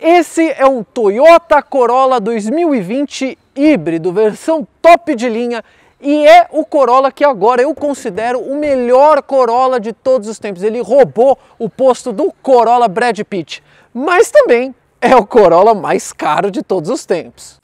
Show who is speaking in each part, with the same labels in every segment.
Speaker 1: Esse é um Toyota Corolla 2020 híbrido, versão top de linha, e é o Corolla que agora eu considero o melhor Corolla de todos os tempos. Ele roubou o posto do Corolla Brad Pitt, mas também é o Corolla mais caro de todos os tempos.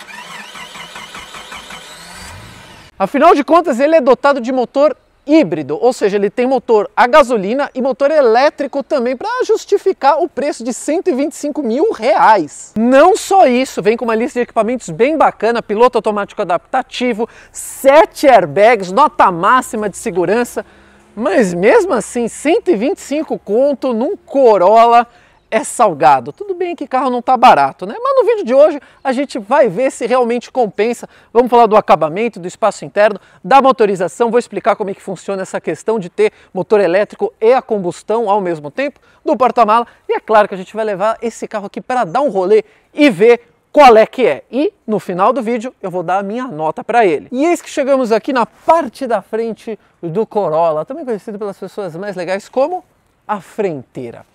Speaker 1: Afinal de contas, ele é dotado de motor híbrido, ou seja, ele tem motor a gasolina e motor elétrico também para justificar o preço de 125 mil reais. Não só isso, vem com uma lista de equipamentos bem bacana, piloto automático adaptativo, sete airbags, nota máxima de segurança, mas mesmo assim 125 conto num Corolla é salgado. Tudo bem que carro não está barato, né? Mas no vídeo de hoje a gente vai ver se realmente compensa. Vamos falar do acabamento, do espaço interno, da motorização, vou explicar como é que funciona essa questão de ter motor elétrico e a combustão ao mesmo tempo, do porta-mala. E é claro que a gente vai levar esse carro aqui para dar um rolê e ver qual é que é. E no final do vídeo eu vou dar a minha nota para ele. E eis que chegamos aqui na parte da frente do Corolla, também conhecido pelas pessoas mais legais como a frenteira.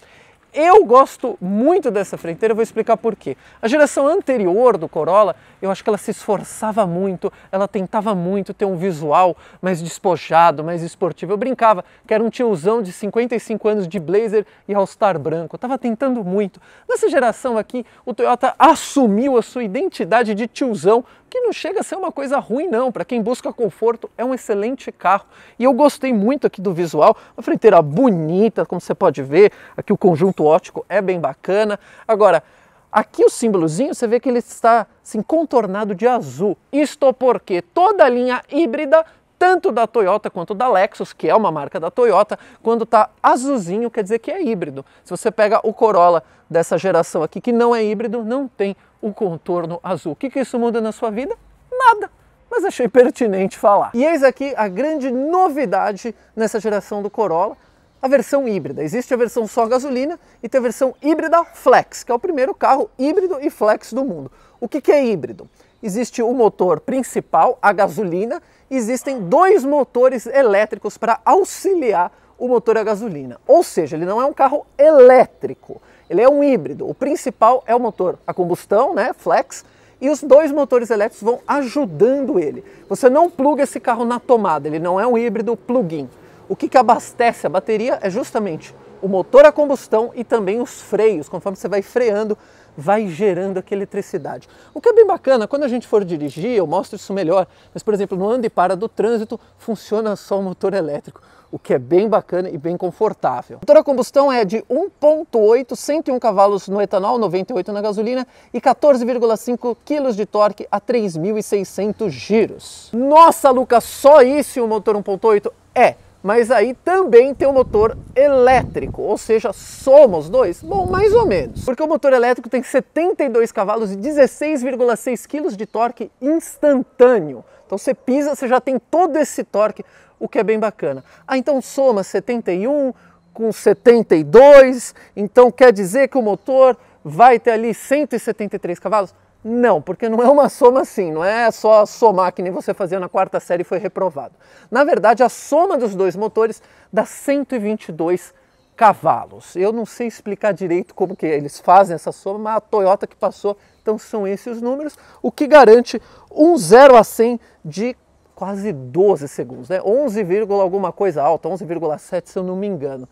Speaker 1: Eu gosto muito dessa frenteira, vou explicar por quê. A geração anterior do Corolla, eu acho que ela se esforçava muito, ela tentava muito ter um visual mais despojado, mais esportivo. Eu brincava que era um tiozão de 55 anos de blazer e all-star branco. Eu tava tentando muito. Nessa geração aqui, o Toyota assumiu a sua identidade de tiozão que não chega a ser uma coisa ruim não, para quem busca conforto é um excelente carro. E eu gostei muito aqui do visual, uma frenteira bonita, como você pode ver, aqui o conjunto óptico é bem bacana. Agora, aqui o símbolozinho, você vê que ele está assim contornado de azul. Isto porque toda a linha híbrida tanto da Toyota quanto da Lexus, que é uma marca da Toyota, quando está azulzinho quer dizer que é híbrido. Se você pega o Corolla dessa geração aqui que não é híbrido, não tem o contorno azul. O que, que isso muda na sua vida? Nada! Mas achei pertinente falar. E eis aqui a grande novidade nessa geração do Corolla, a versão híbrida. Existe a versão só gasolina e tem a versão híbrida flex, que é o primeiro carro híbrido e flex do mundo. O que, que é híbrido? Existe o motor principal, a gasolina, existem dois motores elétricos para auxiliar o motor a gasolina. Ou seja, ele não é um carro elétrico, ele é um híbrido. O principal é o motor a combustão, né, flex, e os dois motores elétricos vão ajudando ele. Você não pluga esse carro na tomada, ele não é um híbrido plug-in. O que, que abastece a bateria é justamente o motor a combustão e também os freios. Conforme você vai freando, vai gerando aquela eletricidade. O que é bem bacana, quando a gente for dirigir, eu mostro isso melhor, mas por exemplo, no anda e para do trânsito funciona só o motor elétrico, o que é bem bacana e bem confortável. O motor a combustão é de 1.8, 101 cavalos no etanol, 98 na gasolina e 14,5 kg de torque a 3.600 giros. Nossa, Lucas, só isso e o motor 1.8 é mas aí também tem o um motor elétrico, ou seja, soma os dois? Bom, mais ou menos, porque o motor elétrico tem 72 cavalos e 16,6 kg de torque instantâneo. Então você pisa, você já tem todo esse torque, o que é bem bacana. Ah, então soma 71 com 72, então quer dizer que o motor vai ter ali 173 cavalos? Não, porque não é uma soma assim, não é só somar que nem você fazia na quarta série e foi reprovado. Na verdade, a soma dos dois motores dá 122 cavalos. Eu não sei explicar direito como que eles fazem essa soma, mas a Toyota que passou, então são esses os números, o que garante um 0 a 100 de quase 12 segundos, né? 11, alguma coisa alta, 11,7 se eu não me engano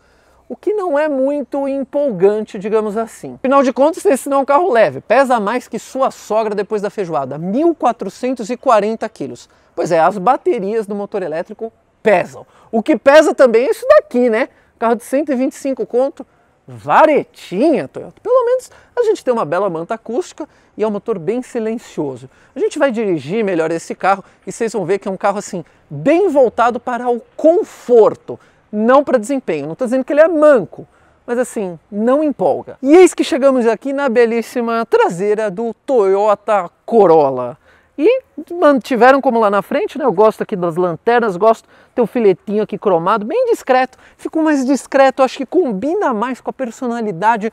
Speaker 1: o que não é muito empolgante, digamos assim. Afinal de contas, esse não é um carro leve, pesa mais que sua sogra depois da feijoada, 1.440 quilos. Pois é, as baterias do motor elétrico pesam. O que pesa também é isso daqui, né? Carro de 125 conto, varetinha, Toyota. Pelo menos a gente tem uma bela manta acústica e é um motor bem silencioso. A gente vai dirigir melhor esse carro e vocês vão ver que é um carro assim bem voltado para o conforto não para desempenho. Não estou dizendo que ele é manco, mas assim, não empolga. E eis que chegamos aqui na belíssima traseira do Toyota Corolla. E mantiveram como lá na frente, né? Eu gosto aqui das lanternas, gosto ter um filetinho aqui cromado, bem discreto. Ficou mais discreto, acho que combina mais com a personalidade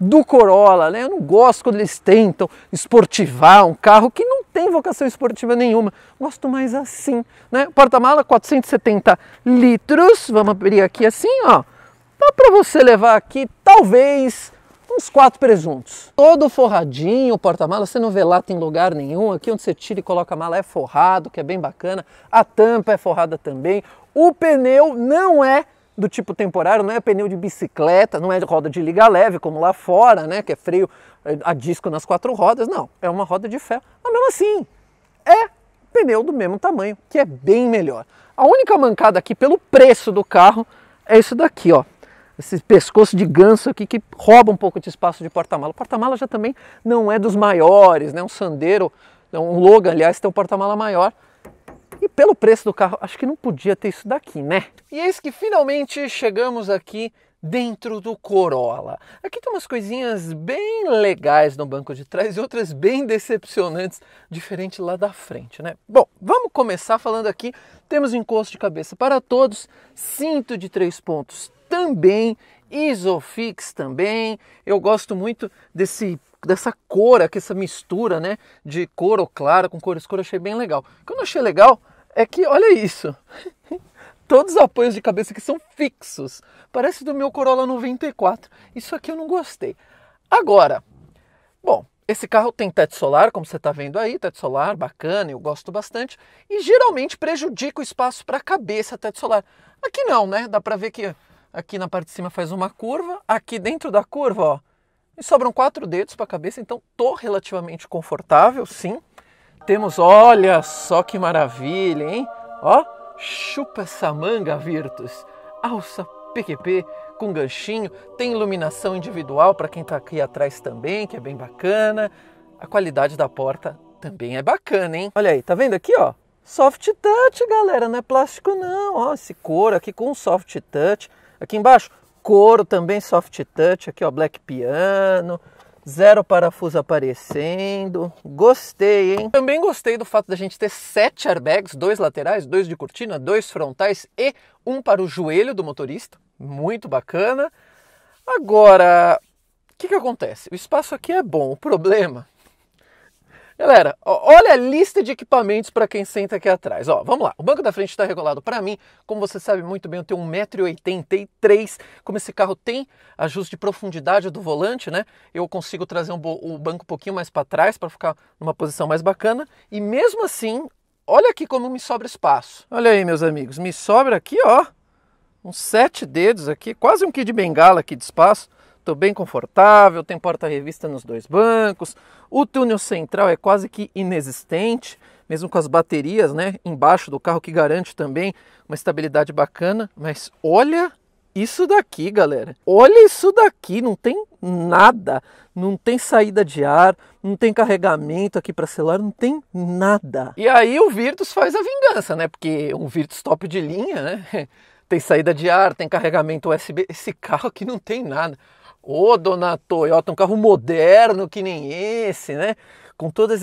Speaker 1: do Corolla, né? Eu não gosto quando eles tentam esportivar um carro que não tem vocação esportiva nenhuma. Gosto mais assim, né? Porta-mala 470 litros, vamos abrir aqui assim, ó. Dá para você levar aqui talvez uns quatro presuntos. Todo forradinho, o porta-mala, você não vê lá tem lugar nenhum. Aqui onde você tira e coloca a mala é forrado, que é bem bacana. A tampa é forrada também. O pneu não é do tipo temporário, não é pneu de bicicleta, não é roda de liga leve como lá fora, né, que é freio eh, a disco nas quatro rodas, não, é uma roda de ferro. Mas mesmo assim, é pneu do mesmo tamanho, que é bem melhor. A única mancada aqui pelo preço do carro é isso daqui, ó. Esse pescoço de ganso aqui que rouba um pouco de espaço de porta-mala. O porta-mala já também não é dos maiores, né? Um Sandero, um Logan, aliás, tem um porta-mala maior. E pelo preço do carro, acho que não podia ter isso daqui, né? E eis que finalmente chegamos aqui dentro do Corolla. Aqui tem umas coisinhas bem legais no banco de trás e outras bem decepcionantes, diferente lá da frente, né? Bom, vamos começar falando aqui. Temos encosto de cabeça para todos, cinto de três pontos também Isofix também. Eu gosto muito desse dessa cor, aqui, essa mistura, né, de couro claro com couro escuro, achei bem legal. O que eu não achei legal é que, olha isso. Todos os apoios de cabeça que são fixos. Parece do meu Corolla 94. Isso aqui eu não gostei. Agora, bom, esse carro tem teto solar, como você está vendo aí, teto solar bacana, eu gosto bastante, e geralmente prejudica o espaço para a cabeça teto solar. Aqui não, né? Dá para ver que aqui na parte de cima faz uma curva, aqui dentro da curva, ó, sobram quatro dedos para a cabeça, então tô relativamente confortável, sim. Temos, olha só que maravilha, hein? Ó, chupa essa manga, Virtus. Alça PQP com ganchinho, tem iluminação individual para quem está aqui atrás também, que é bem bacana. A qualidade da porta também é bacana, hein? Olha aí, tá vendo aqui, ó? Soft touch, galera, não é plástico não. Ó, esse couro aqui com soft touch. Aqui embaixo, couro também soft touch, aqui ó, black piano, zero parafuso aparecendo. Gostei, hein? Também gostei do fato da gente ter sete airbags, dois laterais, dois de cortina, dois frontais e um para o joelho do motorista. Muito bacana. Agora, o que, que acontece? O espaço aqui é bom, o problema Galera, ó, olha a lista de equipamentos para quem senta aqui atrás. Ó, vamos lá. O banco da frente está regulado para mim. Como você sabe muito bem, eu tenho 1,83m. Como esse carro tem ajuste de profundidade do volante, né? Eu consigo trazer um o banco um pouquinho mais para trás para ficar numa posição mais bacana. E mesmo assim, olha aqui como me sobra espaço. Olha aí, meus amigos, me sobra aqui, ó, uns sete dedos aqui, quase um quilo de bengala aqui de espaço Estou bem confortável, tem porta-revista nos dois bancos, o túnel central é quase que inexistente, mesmo com as baterias né, embaixo do carro, que garante também uma estabilidade bacana. Mas olha isso daqui, galera. Olha isso daqui, não tem nada, não tem saída de ar, não tem carregamento aqui para celular, não tem nada. E aí o Virtus faz a vingança, né? Porque um Virtus top de linha, né? Tem saída de ar, tem carregamento USB. Esse carro aqui não tem nada. Ô, dona Toyota, um carro moderno que nem esse, né? Com toda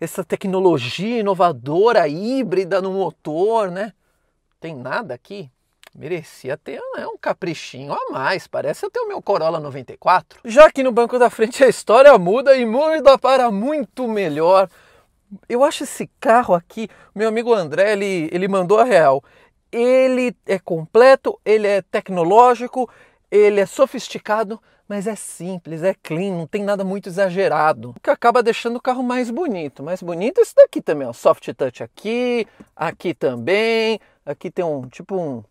Speaker 1: essa tecnologia inovadora, híbrida no motor, né? Tem nada aqui? Merecia ter né, um caprichinho a mais, parece até o meu Corolla 94. Já que no banco da frente a história muda e muda para muito melhor. Eu acho esse carro aqui, meu amigo André, ele, ele mandou a real. Ele é completo, ele é tecnológico, ele é sofisticado, mas é simples, é clean, não tem nada muito exagerado, o que acaba deixando o carro mais bonito. Mais bonito é esse daqui também, ó, soft touch aqui, aqui também, aqui tem um tipo um,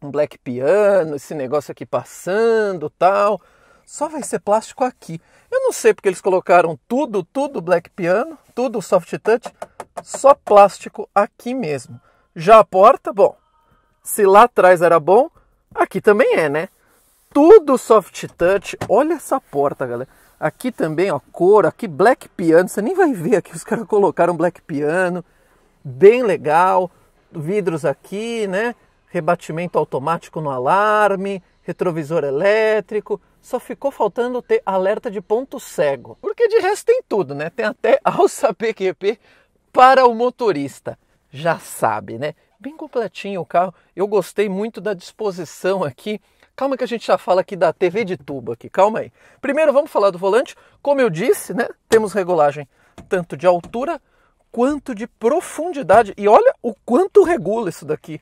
Speaker 1: um black piano, esse negócio aqui passando, tal. Só vai ser plástico aqui. Eu não sei porque eles colocaram tudo, tudo black piano, tudo soft touch, só plástico aqui mesmo. Já a porta, bom, se lá atrás era bom, aqui também é, né? tudo soft touch. Olha essa porta, galera. Aqui também, ó, cor, aqui black piano. Você nem vai ver aqui, os caras colocaram black piano. Bem legal. Vidros aqui, né? Rebatimento automático no alarme, retrovisor elétrico. Só ficou faltando ter alerta de ponto cego. Porque de resto tem tudo, né? Tem até alça PQP para o motorista. Já sabe, né? Bem completinho o carro. Eu gostei muito da disposição aqui Calma que a gente já fala aqui da TV de tubo aqui, calma aí. Primeiro vamos falar do volante. Como eu disse, né, temos regulagem tanto de altura quanto de profundidade. E olha o quanto regula isso daqui.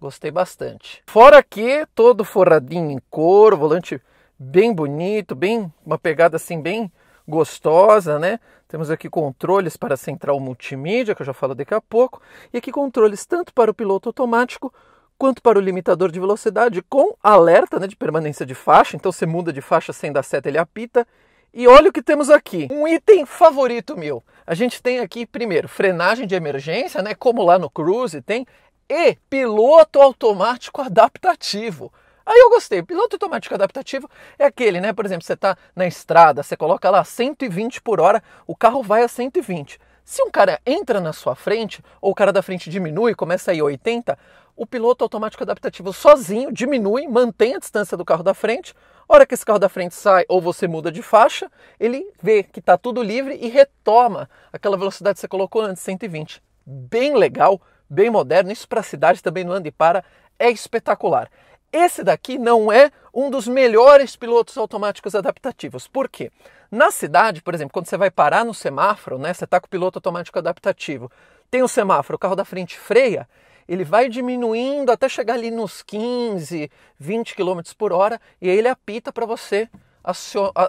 Speaker 1: Gostei bastante. Fora que todo forradinho em couro, volante bem bonito, bem uma pegada assim bem gostosa, né? Temos aqui controles para central multimídia, que eu já falo daqui a pouco, e aqui controles tanto para o piloto automático quanto para o limitador de velocidade com alerta né, de permanência de faixa. Então você muda de faixa sem dar seta, ele apita. E olha o que temos aqui, um item favorito meu. A gente tem aqui primeiro frenagem de emergência, né, como lá no Cruze tem, e piloto automático adaptativo. Aí eu gostei. Piloto automático adaptativo é aquele, né? Por exemplo, você está na estrada, você coloca lá 120 por hora, o carro vai a 120. Se um cara entra na sua frente, ou o cara da frente diminui, começa a ir 80, o piloto automático adaptativo sozinho diminui, mantém a distância do carro da frente. A hora que esse carro da frente sai ou você muda de faixa, ele vê que está tudo livre e retoma aquela velocidade que você colocou antes, 120. Bem legal, bem moderno. Isso para a cidade também no anda e para é espetacular. Esse daqui não é um dos melhores pilotos automáticos adaptativos. Por quê? Na cidade, por exemplo, quando você vai parar no semáforo, né, você está com o piloto automático adaptativo, tem o um semáforo, o carro da frente freia, ele vai diminuindo até chegar ali nos 15, 20 km por hora e aí ele apita para você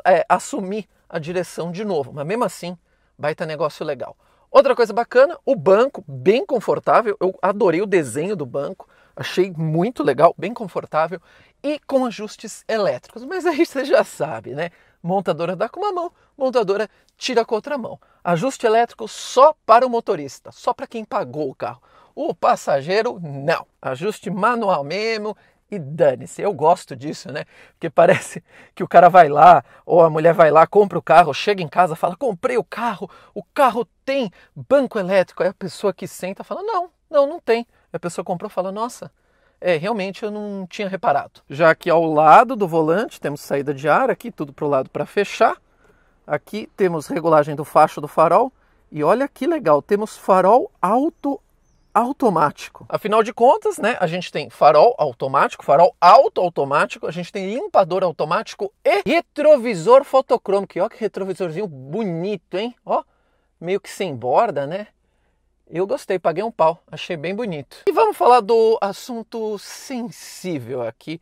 Speaker 1: é, assumir a direção de novo. Mas mesmo assim, baita negócio legal. Outra coisa bacana, o banco, bem confortável. Eu adorei o desenho do banco, achei muito legal, bem confortável e com ajustes elétricos. Mas aí você já sabe, né? Montadora dá com uma mão, montadora tira com outra mão. Ajuste elétrico só para o motorista, só para quem pagou o carro. O passageiro, não. Ajuste manual mesmo e dane-se. Eu gosto disso, né? Porque parece que o cara vai lá, ou a mulher vai lá, compra o carro, chega em casa, fala: comprei o carro, o carro tem banco elétrico. Aí a pessoa que senta fala: não, não, não tem. A pessoa comprou fala: nossa. É, realmente eu não tinha reparado. Já que ao lado do volante temos saída de ar aqui, tudo para o lado para fechar. Aqui temos regulagem do facho do farol. E olha que legal, temos farol alto automático. Afinal de contas, né, a gente tem farol automático, farol auto-automático, a gente tem limpador automático e retrovisor fotocrômico. Que ó que retrovisorzinho bonito, hein? Ó, meio que sem borda, né? Eu gostei, paguei um pau, achei bem bonito. E vamos falar do assunto sensível aqui,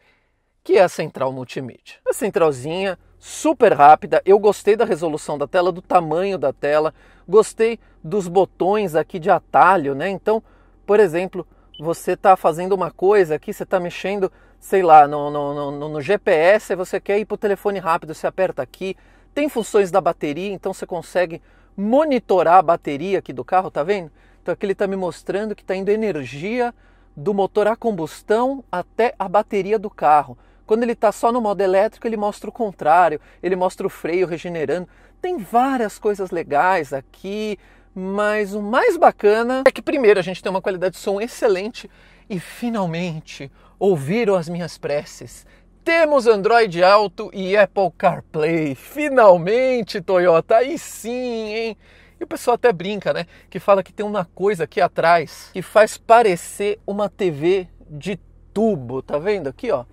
Speaker 1: que é a central multimídia. A centralzinha super rápida. Eu gostei da resolução da tela, do tamanho da tela, gostei dos botões aqui de atalho, né? Então por exemplo, você está fazendo uma coisa aqui, você está mexendo, sei lá, no, no, no, no GPS, você quer ir para o telefone rápido, você aperta aqui. Tem funções da bateria, então você consegue monitorar a bateria aqui do carro, tá vendo? Então aqui ele está me mostrando que está indo energia do motor a combustão até a bateria do carro. Quando ele está só no modo elétrico, ele mostra o contrário, ele mostra o freio regenerando. Tem várias coisas legais aqui, mas o mais bacana é que, primeiro, a gente tem uma qualidade de som excelente e finalmente ouviram as minhas preces. Temos Android Auto e Apple CarPlay. Finalmente, Toyota! Aí sim, hein? E o pessoal até brinca, né? Que fala que tem uma coisa aqui atrás que faz parecer uma TV de tubo. Tá vendo aqui, ó?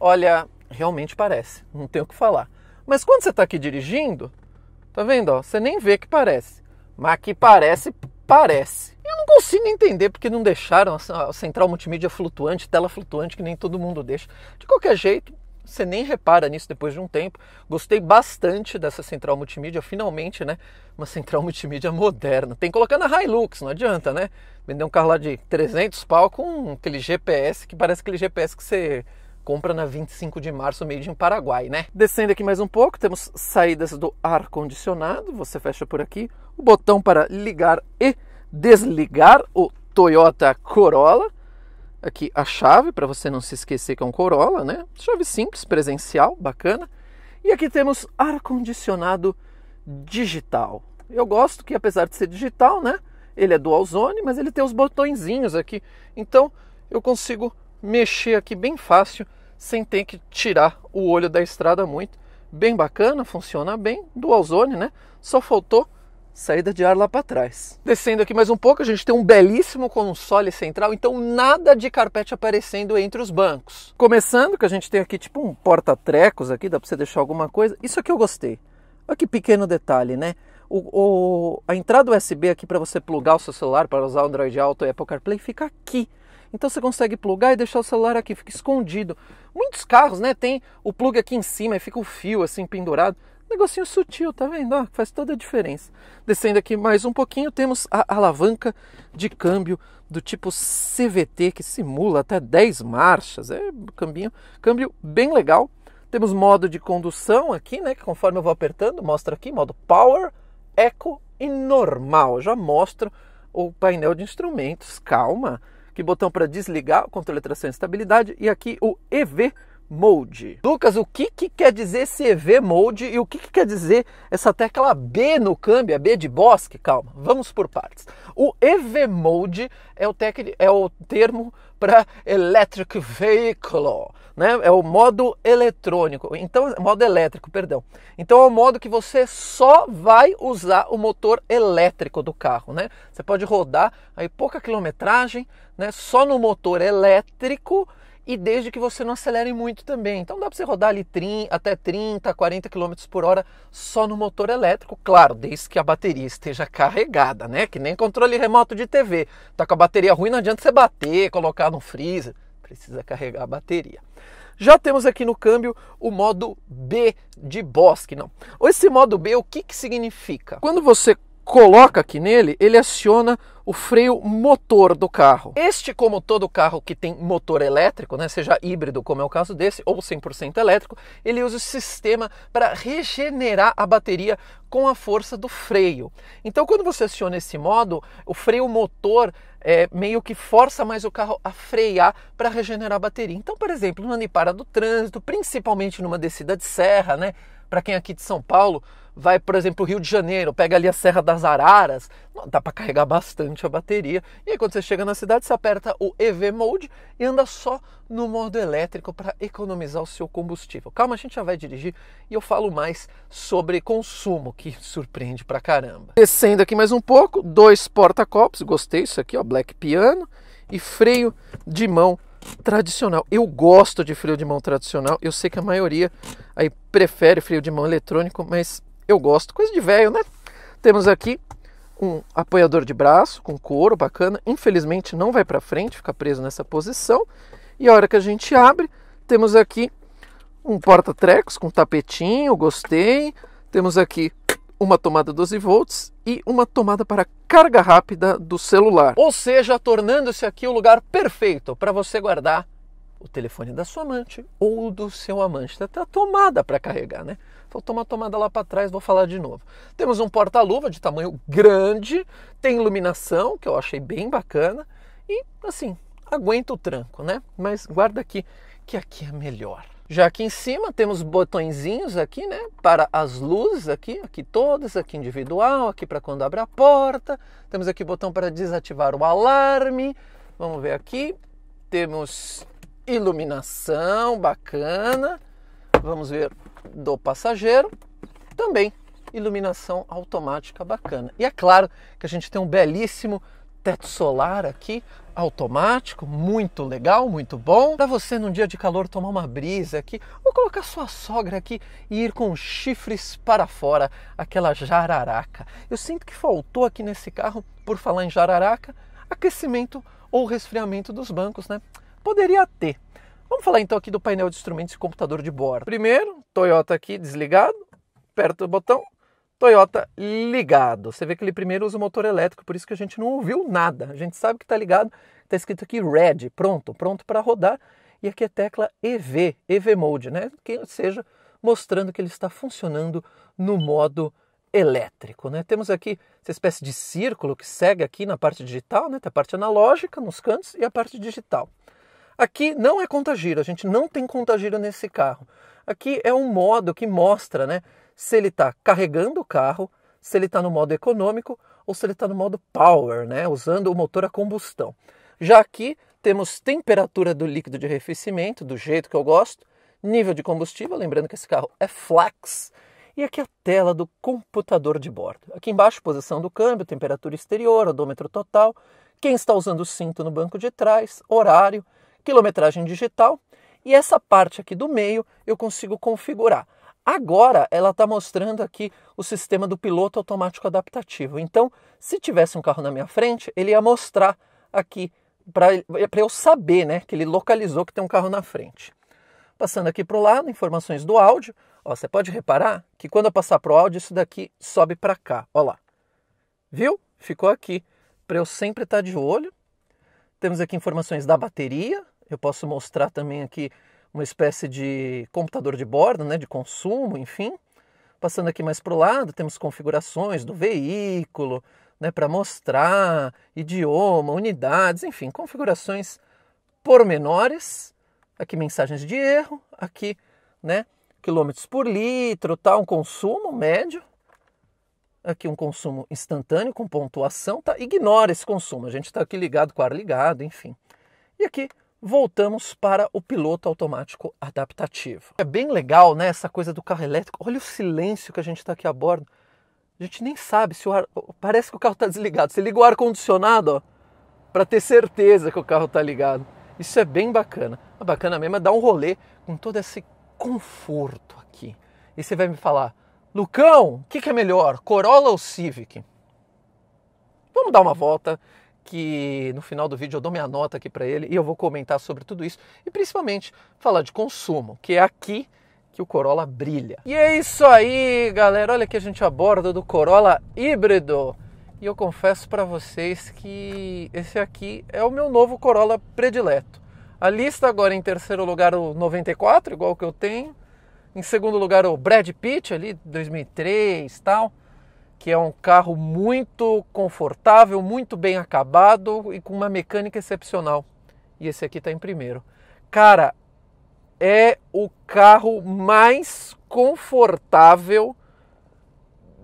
Speaker 1: Olha, realmente parece. Não tem o que falar. Mas quando você está aqui dirigindo, tá vendo? Ó, você nem vê que parece. Mas que parece, parece. Eu não consigo entender porque não deixaram a central multimídia flutuante, tela flutuante, que nem todo mundo deixa. De qualquer jeito, você nem repara nisso depois de um tempo. Gostei bastante dessa central multimídia, finalmente, né? Uma central multimídia moderna. Tem que colocar na Hilux, não adianta, né? Vender um carro lá de 300 pau com aquele GPS, que parece aquele GPS que você compra na 25 de março, made in Paraguai, né? Descendo aqui mais um pouco, temos saídas do ar-condicionado, você fecha por aqui, o botão para ligar e desligar o Toyota Corolla. Aqui a chave, para você não se esquecer que é um Corolla, né? Chave simples, presencial, bacana. E aqui temos ar-condicionado digital. Eu gosto que, apesar de ser digital, né? Ele é dual zone, mas ele tem os botõezinhos aqui. Então, eu consigo mexer aqui bem fácil sem ter que tirar o olho da estrada muito. Bem bacana, funciona bem, dual zone, né? Só faltou saída de ar lá para trás. Descendo aqui mais um pouco, a gente tem um belíssimo console central, então nada de carpete aparecendo entre os bancos. Começando que a gente tem aqui tipo um porta-trecos aqui, dá para você deixar alguma coisa. Isso aqui eu gostei. Olha que pequeno detalhe, né? O, o a entrada USB aqui para você plugar o seu celular para usar o Android Auto e Apple CarPlay fica aqui. Então você consegue plugar e deixar o celular aqui, fica escondido. Muitos carros, né, tem o plug aqui em cima e fica o fio assim pendurado. Negocinho sutil, tá vendo? faz toda a diferença. Descendo aqui mais um pouquinho, temos a alavanca de câmbio do tipo CVT, que simula até 10 marchas. É um câmbio bem legal. Temos modo de condução aqui, né? Que conforme eu vou apertando, mostra aqui, modo Power, Eco e Normal. Já mostra o painel de instrumentos. Calma, que botão para desligar o controle de tração e estabilidade, e aqui o EV Mode. Lucas, o que, que quer dizer CV Mode e o que, que quer dizer essa tecla B no câmbio, a B de Bosque? Calma, vamos por partes. O EV Mode é o, tec... é o termo para electric vehicle, né? É o modo eletrônico. Então, modo elétrico, perdão. Então é o modo que você só vai usar o motor elétrico do carro, né? Você pode rodar aí pouca quilometragem, né, só no motor elétrico e desde que você não acelere muito também. Então dá para você rodar ali 30, até 30, 40 km por hora só no motor elétrico, claro, desde que a bateria esteja carregada, né? Que nem controle remoto de TV. Tá com a bateria ruim, não adianta você bater, colocar no freezer, precisa carregar a bateria. Já temos aqui no câmbio o modo B de bosque, não. Esse modo B, o que, que significa? Quando você coloca aqui nele, ele aciona o freio motor do carro. Este, como todo carro que tem motor elétrico, né, seja híbrido, como é o caso desse, ou 100% elétrico, ele usa o sistema para regenerar a bateria com a força do freio. Então, quando você aciona esse modo, o freio motor é, meio que força mais o carro a frear para regenerar a bateria. Então, por exemplo, no Anipara do trânsito, principalmente numa descida de serra, né, para quem é aqui de São Paulo, vai, por exemplo, o Rio de Janeiro, pega ali a Serra das Araras, dá para carregar bastante a bateria. E aí, quando você chega na cidade, você aperta o EV Mode e anda só no modo elétrico para economizar o seu combustível. Calma, a gente já vai dirigir e eu falo mais sobre consumo, que surpreende pra caramba. Descendo aqui mais um pouco, dois porta-copos, gostei isso aqui, ó, black piano e freio de mão tradicional. Eu gosto de freio de mão tradicional. Eu sei que a maioria aí prefere freio de mão eletrônico, mas eu gosto. Coisa de velho, né? Temos aqui um apoiador de braço com couro bacana. Infelizmente não vai para frente, fica preso nessa posição. E a hora que a gente abre, temos aqui um porta-trecos com tapetinho, gostei. Temos aqui uma tomada 12 volts e uma tomada para carga rápida do celular. Ou seja, tornando-se aqui o lugar perfeito para você guardar o telefone da sua amante ou do seu amante. Tem até a tomada para carregar, né? Vou tomar a tomada lá para trás, vou falar de novo. Temos um porta-luva de tamanho grande, tem iluminação, que eu achei bem bacana. E assim, aguenta o tranco, né? Mas guarda aqui que aqui é melhor. Já aqui em cima temos botõezinhos aqui, né? Para as luzes aqui, aqui todas, aqui individual, aqui para quando abre a porta. Temos aqui botão para desativar o alarme. Vamos ver aqui. Temos iluminação bacana. Vamos ver do passageiro, também iluminação automática bacana. E é claro que a gente tem um belíssimo teto solar aqui, automático, muito legal, muito bom. Para você num dia de calor tomar uma brisa aqui, ou colocar sua sogra aqui e ir com chifres para fora, aquela jararaca. Eu sinto que faltou aqui nesse carro, por falar em jararaca, aquecimento ou resfriamento dos bancos, né? Poderia ter, Vamos falar então aqui do painel de instrumentos e computador de bordo. Primeiro, Toyota aqui desligado, perto do botão, Toyota ligado. Você vê que ele primeiro usa o motor elétrico, por isso que a gente não ouviu nada. A gente sabe que está ligado, está escrito aqui red, pronto, pronto para rodar. E aqui é tecla EV, EV Mode, né? Que seja mostrando que ele está funcionando no modo elétrico, né? Temos aqui essa espécie de círculo que segue aqui na parte digital, né? Tem a parte analógica nos cantos e a parte digital. Aqui não é contagiro, a gente não tem contagiro nesse carro. Aqui é um modo que mostra né, se ele está carregando o carro, se ele está no modo econômico ou se ele está no modo power, né, usando o motor a combustão. Já aqui temos temperatura do líquido de arrefecimento, do jeito que eu gosto, nível de combustível, lembrando que esse carro é flex, e aqui a tela do computador de bordo. Aqui embaixo, posição do câmbio, temperatura exterior, odômetro total, quem está usando o cinto no banco de trás, horário, quilometragem digital, e essa parte aqui do meio eu consigo configurar. Agora ela está mostrando aqui o sistema do piloto automático adaptativo. Então, se tivesse um carro na minha frente, ele ia mostrar aqui para eu saber né, que ele localizou que tem um carro na frente. Passando aqui para o lado, informações do áudio. Ó, você pode reparar que quando eu passar para o áudio, isso daqui sobe para cá. Olha lá. Viu? Ficou aqui para eu sempre estar tá de olho. Temos aqui informações da bateria, eu posso mostrar também aqui uma espécie de computador de bordo, né, de consumo, enfim. Passando aqui mais para o lado, temos configurações do veículo, né, para mostrar idioma, unidades, enfim, configurações pormenores. Aqui mensagens de erro, aqui, né, quilômetros por litro, tá, um consumo médio. Aqui um consumo instantâneo com pontuação, tá? Ignora esse consumo. A gente está aqui ligado com o ar ligado, enfim. E aqui voltamos para o piloto automático adaptativo. É bem legal, né, essa coisa do carro elétrico. Olha o silêncio que a gente está aqui a bordo. A gente nem sabe se o ar... Parece que o carro está desligado. Você liga o ar-condicionado, para ter certeza que o carro está ligado. Isso é bem bacana. A bacana mesmo é dar um rolê com todo esse conforto aqui. E você vai me falar, Lucão, o que, que é melhor, Corolla ou Civic? Vamos dar uma volta que no final do vídeo eu dou minha nota aqui para ele e eu vou comentar sobre tudo isso e principalmente falar de consumo, que é aqui que o Corolla brilha. E é isso aí, galera. Olha que a gente aborda do Corolla híbrido. E eu confesso para vocês que esse aqui é o meu novo Corolla predileto. A lista agora em terceiro lugar o 94, igual que eu tenho. Em segundo lugar o Brad Pitt ali 2003, tal que é um carro muito confortável, muito bem acabado e com uma mecânica excepcional. E esse aqui está em primeiro. Cara, é o carro mais confortável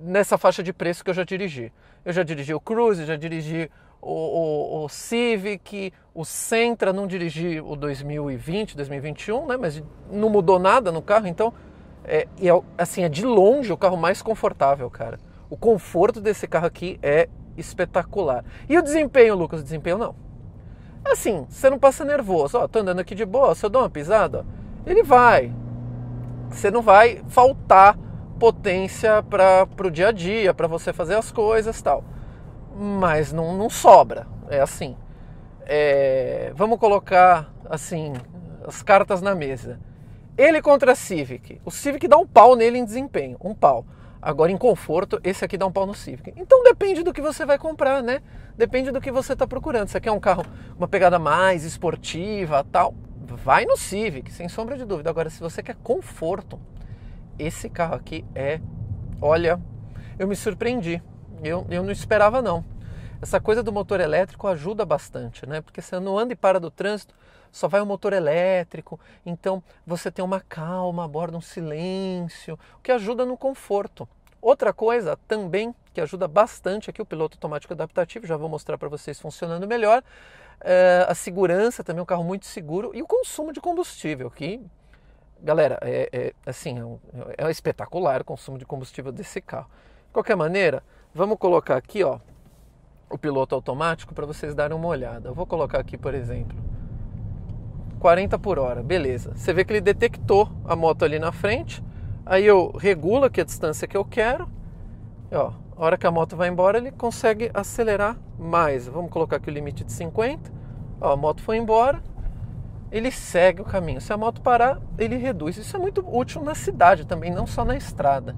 Speaker 1: nessa faixa de preço que eu já dirigi. Eu já dirigi o Cruze, já dirigi o, o, o Civic, o Sentra, não dirigi o 2020, 2021, né? Mas não mudou nada no carro, então é, é assim é de longe o carro mais confortável, cara. O conforto desse carro aqui é espetacular. E o desempenho, Lucas? O desempenho não. Assim, você não passa nervoso. Ó, tô andando aqui de boa, se eu dou uma pisada, ele vai. Você não vai faltar potência para o dia a dia, para você fazer as coisas tal. Mas não, não sobra, é assim. É, vamos colocar assim as cartas na mesa. Ele contra a Civic. O Civic dá um pau nele em desempenho, um pau. Agora, em conforto, esse aqui dá um pau no Civic. Então depende do que você vai comprar, né? Depende do que você está procurando. Você quer um carro, uma pegada mais esportiva, tal? Vai no Civic, sem sombra de dúvida. Agora, se você quer conforto, esse carro aqui é... Olha, eu me surpreendi. Eu, eu não esperava, não. Essa coisa do motor elétrico ajuda bastante, né? Porque você não anda e para do trânsito, só vai o motor elétrico, então você tem uma calma a bordo, um silêncio, o que ajuda no conforto. Outra coisa também que ajuda bastante aqui o piloto automático adaptativo, já vou mostrar para vocês funcionando melhor, é a segurança também, um carro muito seguro, e o consumo de combustível, que galera, é, é assim, é, um, é um espetacular o consumo de combustível desse carro. De qualquer maneira, vamos colocar aqui ó, o piloto automático para vocês darem uma olhada. Eu vou colocar aqui, por exemplo, 40 por hora, beleza. Você vê que ele detectou a moto ali na frente, aí eu regulo aqui a distância que eu quero, e, ó, a hora que a moto vai embora, ele consegue acelerar mais. Vamos colocar aqui o limite de 50, ó, a moto foi embora, ele segue o caminho. Se a moto parar, ele reduz. Isso é muito útil na cidade também, não só na estrada.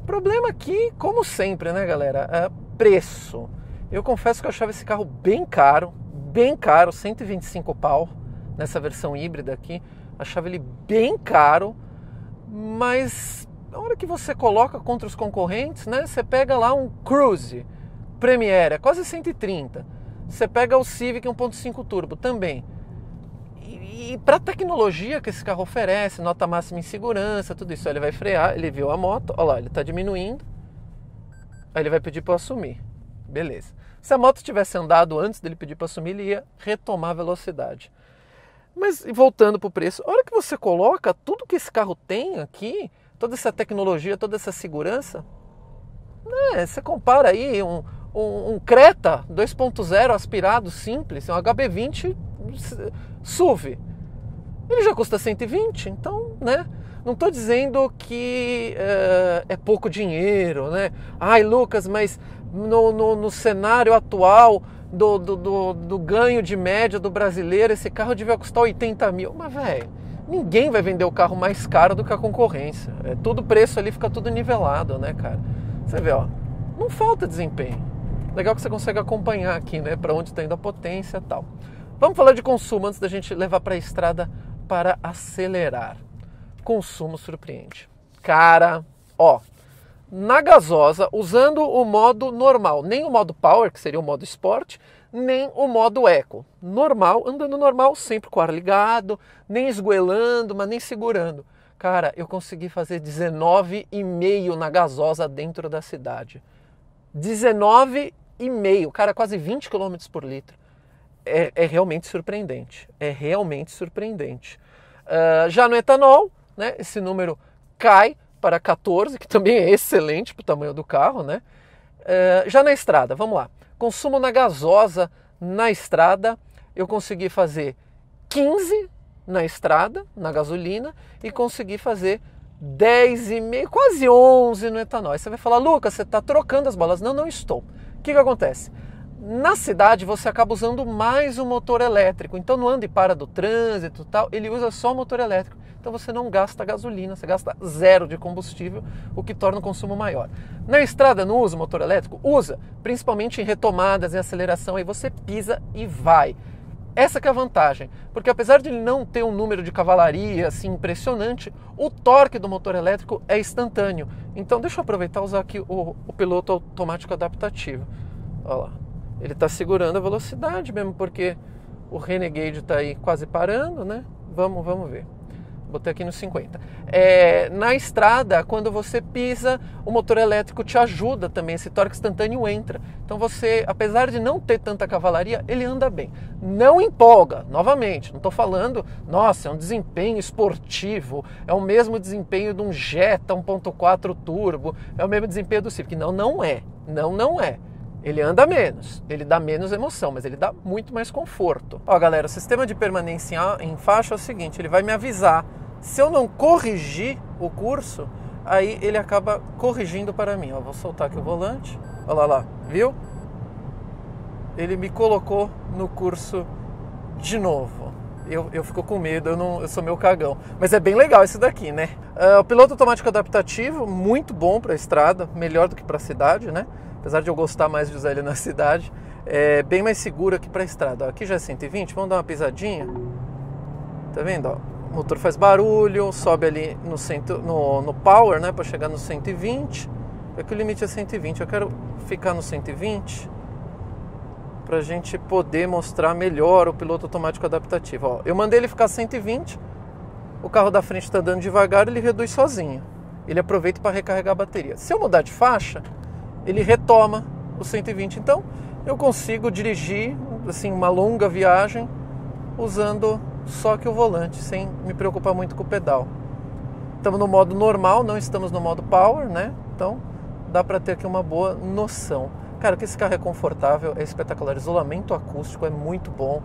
Speaker 1: O problema aqui, como sempre, né, galera? É preço. Eu confesso que eu achava esse carro bem caro, bem caro, 125 pau nessa versão híbrida aqui. Achava ele bem caro, mas na hora que você coloca contra os concorrentes, né, você pega lá um Cruze Premiere, é quase 130. Você pega o Civic 1.5 Turbo também. E, e para a tecnologia que esse carro oferece, nota máxima em segurança, tudo isso, ele vai frear, ele viu a moto, olha lá, ele está diminuindo. Aí ele vai pedir para eu assumir. Beleza. Se a moto tivesse andado antes dele pedir para assumir, ele ia retomar a velocidade. Mas voltando para o preço, a hora que você coloca tudo que esse carro tem aqui, toda essa tecnologia, toda essa segurança, né, você compara aí um, um, um Creta 2.0 aspirado simples, um HB20 SUV. Ele já custa 120, então, né? Não estou dizendo que uh, é pouco dinheiro, né? Ai, Lucas, mas no, no, no cenário atual do, do, do, do, ganho de média do brasileiro, esse carro devia custar 80 mil. Mas, velho, ninguém vai vender o carro mais caro do que a concorrência. É todo preço ali, fica tudo nivelado, né, cara? Você vê, ó, não falta desempenho. Legal que você consegue acompanhar aqui, né, para onde está indo a potência e tal. Vamos falar de consumo antes da gente levar para a estrada para acelerar. Consumo surpreende. Cara, ó, na gasosa usando o modo normal, nem o modo power, que seria o modo esporte, nem o modo eco. Normal, andando normal, sempre com o ar ligado, nem esgoelando, mas nem segurando. Cara, eu consegui fazer 19,5 na gasosa dentro da cidade. 19,5, cara, quase 20 km por litro. É, é realmente surpreendente. É realmente surpreendente. Uh, já no etanol, né, esse número cai para 14, que também é excelente para o tamanho do carro, né? É, já na estrada, vamos lá. Consumo na gasosa na estrada, eu consegui fazer 15 na estrada, na gasolina, e consegui fazer 10,5, quase 11 no etanol. Aí você vai falar, Lucas, você está trocando as balas. Não, não estou. O que, que acontece? Na cidade você acaba usando mais o motor elétrico, então não anda e para do trânsito tal, ele usa só o motor elétrico. Então você não gasta gasolina, você gasta zero de combustível, o que torna o consumo maior. Na estrada não usa o motor elétrico? Usa, principalmente em retomadas, em aceleração, aí você pisa e vai. Essa é a vantagem, porque apesar de ele não ter um número de cavalaria assim impressionante, o torque do motor elétrico é instantâneo. Então deixa eu aproveitar e usar aqui o, o piloto automático adaptativo. Olha lá. Ele está segurando a velocidade mesmo, porque o Renegade está aí quase parando, né? Vamos, vamos ver. Botei aqui no 50. É, na estrada, quando você pisa, o motor elétrico te ajuda também, esse torque instantâneo entra. Então você, apesar de não ter tanta cavalaria, ele anda bem. Não empolga, novamente, não estou falando, nossa, é um desempenho esportivo, é o mesmo desempenho de um Jetta 1.4 turbo, é o mesmo desempenho do Civic. Não, não é. Não, não é. Ele anda menos, ele dá menos emoção, mas ele dá muito mais conforto. Ó, galera, o sistema de permanência em faixa é o seguinte: ele vai me avisar. Se eu não corrigir o curso, aí ele acaba corrigindo para mim. Ó, vou soltar aqui o volante. Olha lá, lá, viu? Ele me colocou no curso de novo. Eu, eu fico com medo, eu, não, eu sou meu cagão. Mas é bem legal esse daqui, né? Uh, o piloto automático adaptativo, muito bom para a estrada, melhor do que para a cidade, né? apesar de eu gostar mais de usar ele na cidade, é bem mais seguro aqui para a estrada. Ó, aqui já é 120, vamos dar uma pisadinha. Tá vendo? Ó, o motor faz barulho, sobe ali no, cento, no, no power, né, para chegar no 120. Aqui é o limite é 120. Eu quero ficar no 120 para a gente poder mostrar melhor o piloto automático adaptativo. Ó, eu mandei ele ficar 120. O carro da frente está dando devagar, ele reduz sozinho. Ele aproveita para recarregar a bateria. Se eu mudar de faixa, ele retoma o 120. Então, eu consigo dirigir assim uma longa viagem usando só que o volante, sem me preocupar muito com o pedal. Estamos no modo normal, não estamos no modo power, né? Então, dá para ter aqui uma boa noção. Cara, que esse carro é confortável, é espetacular, isolamento acústico é muito bom.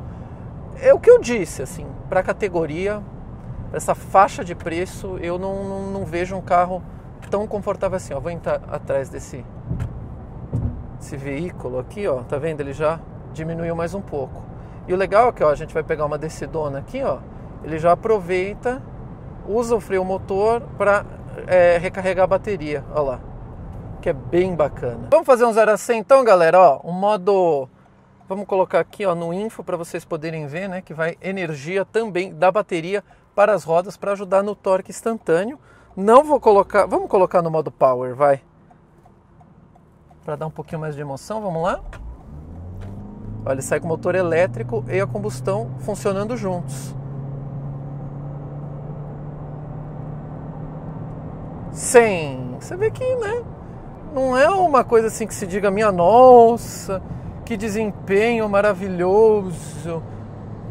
Speaker 1: É o que eu disse, assim, para a categoria, essa faixa de preço, eu não, não, não vejo um carro tão confortável assim. Ó, vou entrar atrás desse, desse veículo aqui, ó. Tá vendo? Ele já diminuiu mais um pouco. E o legal é que ó, a gente vai pegar uma descidona aqui, ó. Ele já aproveita, usa o freio motor para é, recarregar a bateria. Olha lá. Que é bem bacana. Vamos fazer um 0 a 100 então, galera? Ó, um modo... Vamos colocar aqui ó, no info para vocês poderem ver, né? Que vai energia também da bateria para as rodas para ajudar no torque instantâneo. Não vou colocar. Vamos colocar no modo power, vai. Para dar um pouquinho mais de emoção, vamos lá. Olha, ele sai com o motor elétrico e a combustão funcionando juntos. Sim, Você vê que, né? Não é uma coisa assim que se diga, minha nossa, que desempenho maravilhoso.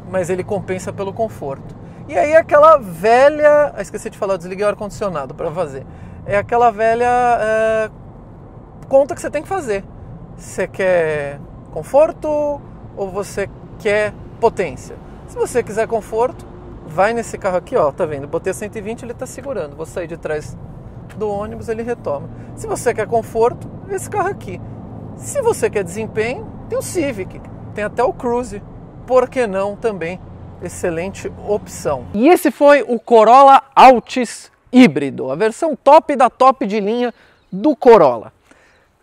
Speaker 1: Mas ele compensa pelo conforto. E aí aquela velha. Ah, esqueci de falar, desliguei o ar-condicionado para fazer. É aquela velha é, conta que você tem que fazer. Você quer conforto ou você quer potência? Se você quiser conforto, vai nesse carro aqui, ó, tá vendo? Botei 120, ele tá segurando. Vou sair de trás do ônibus, ele retoma. Se você quer conforto, esse carro aqui. Se você quer desempenho, tem o Civic, tem até o Cruze. Por que não também excelente opção. E esse foi o Corolla Altis híbrido, a versão top da top de linha do Corolla.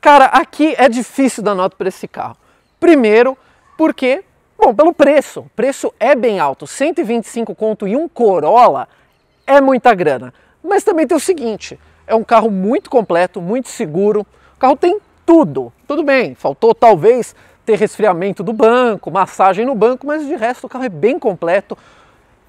Speaker 1: Cara, aqui é difícil dar nota para esse carro. Primeiro, porque, bom, pelo preço. O preço é bem alto, 125 conto e um Corolla é muita grana. Mas também tem o seguinte, é um carro muito completo, muito seguro. O carro tem tudo. Tudo bem, faltou talvez ter resfriamento do banco, massagem no banco, mas de resto o carro é bem completo.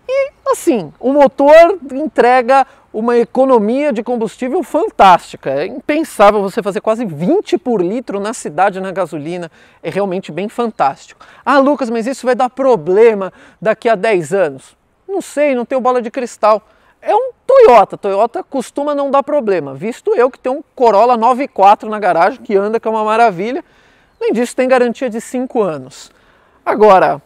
Speaker 1: E assim, o motor entrega uma economia de combustível fantástica. É impensável você fazer quase 20 por litro na cidade na gasolina. É realmente bem fantástico. Ah, Lucas, mas isso vai dar problema daqui a 10 anos. Não sei, não tenho bola de cristal. É um Toyota. Toyota costuma não dar problema, visto eu que tenho um Corolla 9.4 na garagem que anda que é uma maravilha Além disso, tem garantia de 5 anos. Agora,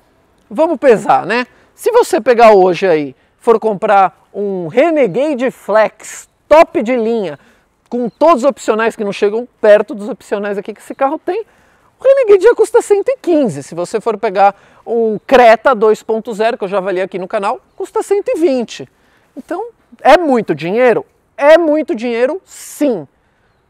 Speaker 1: vamos pesar, né? Se você pegar hoje aí, for comprar um Renegade Flex top de linha, com todos os opcionais que não chegam perto dos opcionais aqui que esse carro tem, o Renegade já custa 115. Se você for pegar um Creta 2.0, que eu já avaliei aqui no canal, custa 120. Então, é muito dinheiro? É muito dinheiro, sim.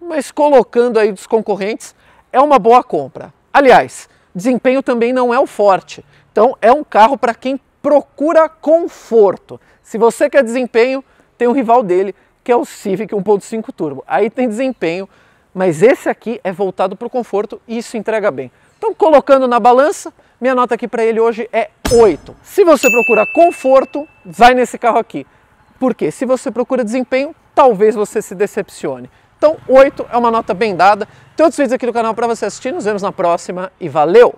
Speaker 1: Mas colocando aí dos concorrentes, é uma boa compra. Aliás, desempenho também não é o forte. Então é um carro para quem procura conforto. Se você quer desempenho, tem um rival dele, que é o Civic 1.5 Turbo. Aí tem desempenho, mas esse aqui é voltado para o conforto e isso entrega bem. Então, colocando na balança, minha nota aqui para ele hoje é 8. Se você procura conforto, vai nesse carro aqui. Porque se você procura desempenho, talvez você se decepcione. Então, 8 é uma nota bem dada. Tem outros vídeos aqui no canal para você assistir. Nos vemos na próxima e valeu!